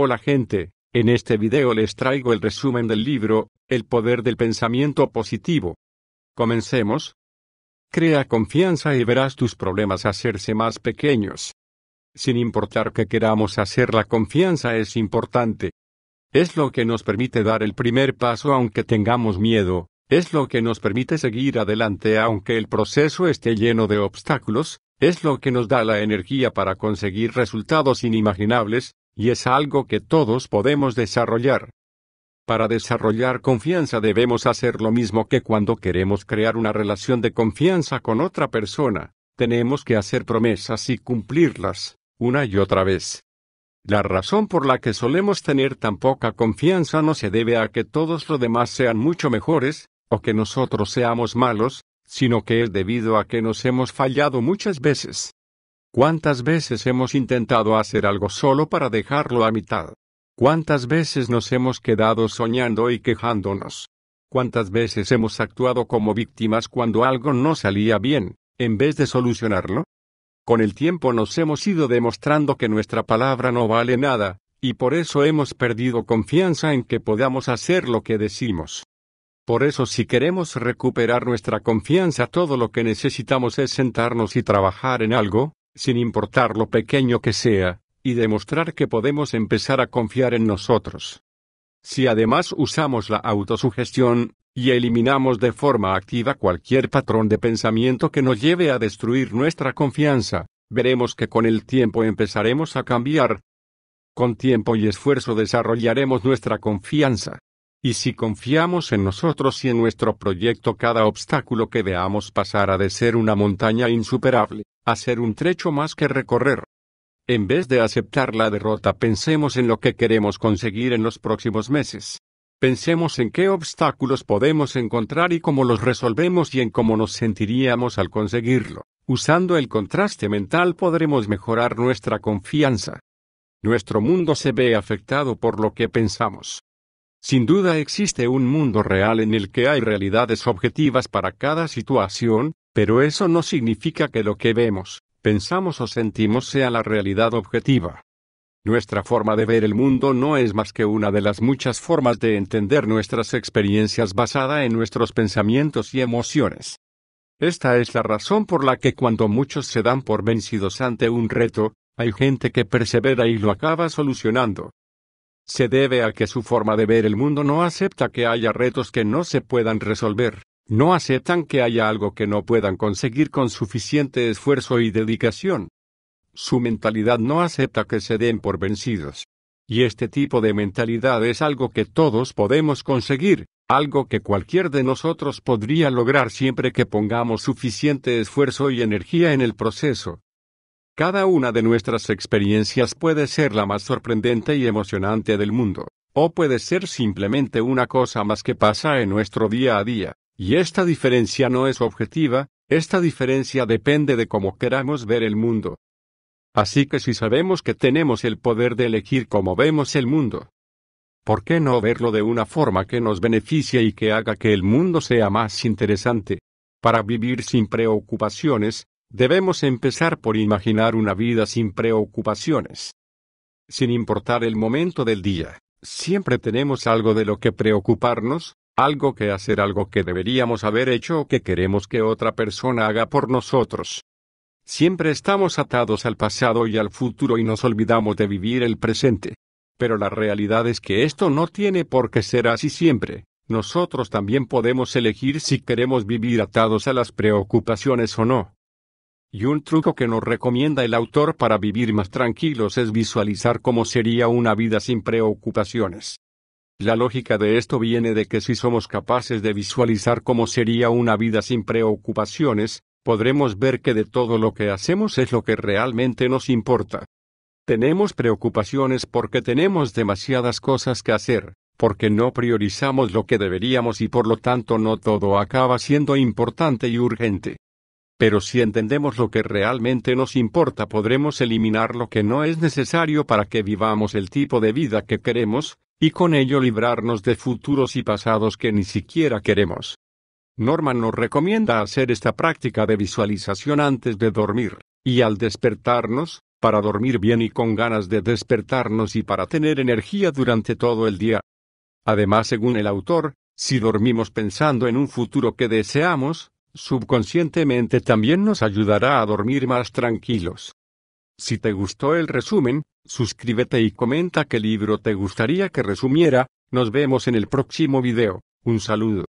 Hola gente, en este video les traigo el resumen del libro, El poder del pensamiento positivo. Comencemos. Crea confianza y verás tus problemas hacerse más pequeños. Sin importar que queramos hacer la confianza es importante. Es lo que nos permite dar el primer paso aunque tengamos miedo, es lo que nos permite seguir adelante aunque el proceso esté lleno de obstáculos, es lo que nos da la energía para conseguir resultados inimaginables, y es algo que todos podemos desarrollar. Para desarrollar confianza debemos hacer lo mismo que cuando queremos crear una relación de confianza con otra persona, tenemos que hacer promesas y cumplirlas, una y otra vez. La razón por la que solemos tener tan poca confianza no se debe a que todos los demás sean mucho mejores, o que nosotros seamos malos, sino que es debido a que nos hemos fallado muchas veces. ¿Cuántas veces hemos intentado hacer algo solo para dejarlo a mitad? ¿Cuántas veces nos hemos quedado soñando y quejándonos? ¿Cuántas veces hemos actuado como víctimas cuando algo no salía bien, en vez de solucionarlo? Con el tiempo nos hemos ido demostrando que nuestra palabra no vale nada, y por eso hemos perdido confianza en que podamos hacer lo que decimos. Por eso si queremos recuperar nuestra confianza todo lo que necesitamos es sentarnos y trabajar en algo, sin importar lo pequeño que sea, y demostrar que podemos empezar a confiar en nosotros. Si además usamos la autosugestión, y eliminamos de forma activa cualquier patrón de pensamiento que nos lleve a destruir nuestra confianza, veremos que con el tiempo empezaremos a cambiar. Con tiempo y esfuerzo desarrollaremos nuestra confianza. Y si confiamos en nosotros y en nuestro proyecto, cada obstáculo que veamos pasará de ser una montaña insuperable, a ser un trecho más que recorrer. En vez de aceptar la derrota, pensemos en lo que queremos conseguir en los próximos meses. Pensemos en qué obstáculos podemos encontrar y cómo los resolvemos y en cómo nos sentiríamos al conseguirlo. Usando el contraste mental podremos mejorar nuestra confianza. Nuestro mundo se ve afectado por lo que pensamos. Sin duda existe un mundo real en el que hay realidades objetivas para cada situación, pero eso no significa que lo que vemos, pensamos o sentimos sea la realidad objetiva. Nuestra forma de ver el mundo no es más que una de las muchas formas de entender nuestras experiencias basada en nuestros pensamientos y emociones. Esta es la razón por la que cuando muchos se dan por vencidos ante un reto, hay gente que persevera y lo acaba solucionando, se debe a que su forma de ver el mundo no acepta que haya retos que no se puedan resolver, no aceptan que haya algo que no puedan conseguir con suficiente esfuerzo y dedicación. Su mentalidad no acepta que se den por vencidos. Y este tipo de mentalidad es algo que todos podemos conseguir, algo que cualquier de nosotros podría lograr siempre que pongamos suficiente esfuerzo y energía en el proceso. Cada una de nuestras experiencias puede ser la más sorprendente y emocionante del mundo, o puede ser simplemente una cosa más que pasa en nuestro día a día, y esta diferencia no es objetiva, esta diferencia depende de cómo queramos ver el mundo. Así que si sabemos que tenemos el poder de elegir cómo vemos el mundo, ¿por qué no verlo de una forma que nos beneficie y que haga que el mundo sea más interesante? Para vivir sin preocupaciones, Debemos empezar por imaginar una vida sin preocupaciones. Sin importar el momento del día, siempre tenemos algo de lo que preocuparnos, algo que hacer, algo que deberíamos haber hecho o que queremos que otra persona haga por nosotros. Siempre estamos atados al pasado y al futuro y nos olvidamos de vivir el presente. Pero la realidad es que esto no tiene por qué ser así siempre. Nosotros también podemos elegir si queremos vivir atados a las preocupaciones o no. Y un truco que nos recomienda el autor para vivir más tranquilos es visualizar cómo sería una vida sin preocupaciones. La lógica de esto viene de que si somos capaces de visualizar cómo sería una vida sin preocupaciones, podremos ver que de todo lo que hacemos es lo que realmente nos importa. Tenemos preocupaciones porque tenemos demasiadas cosas que hacer, porque no priorizamos lo que deberíamos y por lo tanto no todo acaba siendo importante y urgente. Pero si entendemos lo que realmente nos importa podremos eliminar lo que no es necesario para que vivamos el tipo de vida que queremos, y con ello librarnos de futuros y pasados que ni siquiera queremos. Norman nos recomienda hacer esta práctica de visualización antes de dormir, y al despertarnos, para dormir bien y con ganas de despertarnos y para tener energía durante todo el día. Además, según el autor, si dormimos pensando en un futuro que deseamos, subconscientemente también nos ayudará a dormir más tranquilos. Si te gustó el resumen, suscríbete y comenta qué libro te gustaría que resumiera, nos vemos en el próximo video, un saludo.